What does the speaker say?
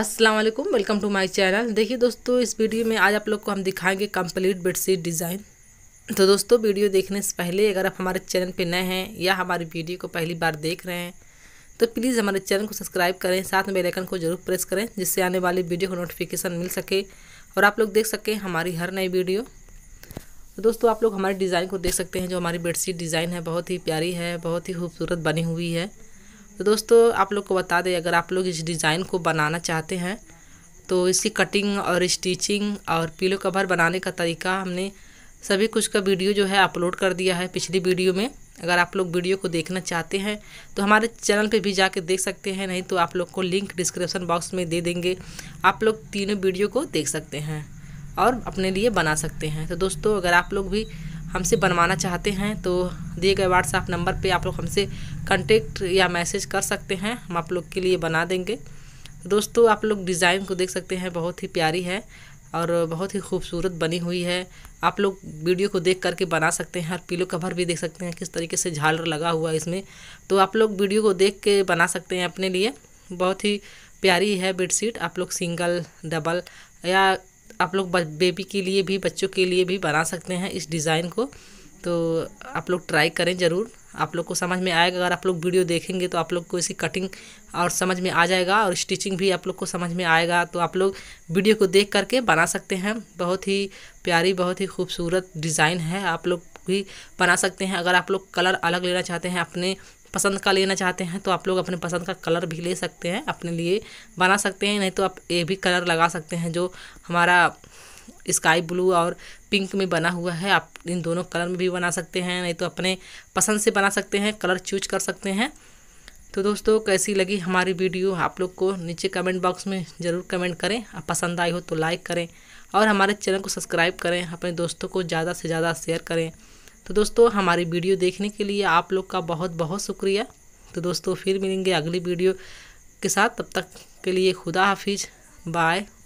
अस्सलाम वालेकुम welcome to my channel देखिए दोस्तों इस वीडियो में आज आप लोग को हम दिखाएंगे कंप्लीट बेडशीट डिज़ाइन तो दोस्तों वीडियो देखने से पहले अगर आप हमारे चैनल पर नए हैं या हमारी वीडियो को पहली बार देख रहे हैं तो प्लीज़ हमारे चैनल को सब्सक्राइब करें साथ में बेलाइकन को जरूर प्रेस करें जिससे आने वाली वीडियो को नोटिफिकेशन मिल सके और आप लोग देख सकें हमारी हर नई वीडियो तो दोस्तों आप लोग हमारे डिज़ाइन को देख सकते हैं जो हमारी बेडशीट डिज़ाइन है बहुत ही प्यारी है बहुत ही खूबसूरत बनी हुई है तो दोस्तों आप लोग को बता दें अगर आप लोग इस डिज़ाइन को बनाना चाहते हैं तो इसकी कटिंग और स्टिचिंग और पीलो कवर बनाने का तरीका हमने सभी कुछ का वीडियो जो है अपलोड कर दिया है पिछली वीडियो में अगर आप लोग वीडियो को देखना चाहते हैं तो हमारे चैनल पे भी जाके देख सकते हैं नहीं तो आप लोग को लिंक डिस्क्रिप्शन बॉक्स में दे देंगे आप लोग तीनों वीडियो को देख सकते हैं और अपने लिए बना सकते हैं तो दोस्तों अगर आप लोग भी हमसे बनवाना चाहते हैं तो दिए गए व्हाट्सएप नंबर पे आप लोग हमसे कांटेक्ट या मैसेज कर सकते हैं हम आप लोग के लिए बना देंगे दोस्तों आप लोग डिज़ाइन को देख सकते हैं बहुत ही प्यारी है और बहुत ही खूबसूरत बनी हुई है आप लोग वीडियो को देख करके बना सकते हैं और पीलो कवर भी देख सकते हैं किस तरीके से झालर लगा हुआ है इसमें तो आप लोग वीडियो को देख के बना सकते हैं अपने लिए बहुत ही प्यारी है बेडशीट आप लोग सिंगल डबल या आप लोग बेबी के लिए भी बच्चों के लिए भी बना सकते हैं इस डिज़ाइन को तो आप लोग ट्राई करें ज़रूर आप लोग को समझ में आएगा अगर आप लोग वीडियो देखेंगे तो आप लोग को इसी कटिंग और समझ में आ जाएगा और स्टिचिंग भी आप लोग को समझ में आएगा तो आप लोग वीडियो को देख करके बना सकते हैं बहुत ही प्यारी बहुत ही खूबसूरत डिज़ाइन है आप लोग भी बना सकते हैं अगर आप लोग कलर अलग लेना चाहते हैं अपने पसंद का लेना चाहते हैं तो आप लोग अपने पसंद का कलर भी ले सकते हैं अपने लिए बना सकते हैं नहीं तो आप ये भी कलर लगा सकते हैं जो हमारा स्काई ब्लू और पिंक में बना हुआ है आप इन दोनों कलर में भी बना सकते हैं नहीं तो अपने पसंद से बना सकते हैं कलर चूज कर सकते हैं तो दोस्तों कैसी लगी हमारी वीडियो आप लोग को नीचे कमेंट बॉक्स में ज़रूर कमेंट करें आप पसंद आई हो तो लाइक करें और हमारे चैनल को सब्सक्राइब करें अपने दोस्तों को ज़्यादा से ज़्यादा शेयर करें तो दोस्तों हमारी वीडियो देखने के लिए आप लोग का बहुत बहुत शुक्रिया तो दोस्तों फिर मिलेंगे अगली वीडियो के साथ तब तक के लिए खुदा हाफिज़ बाय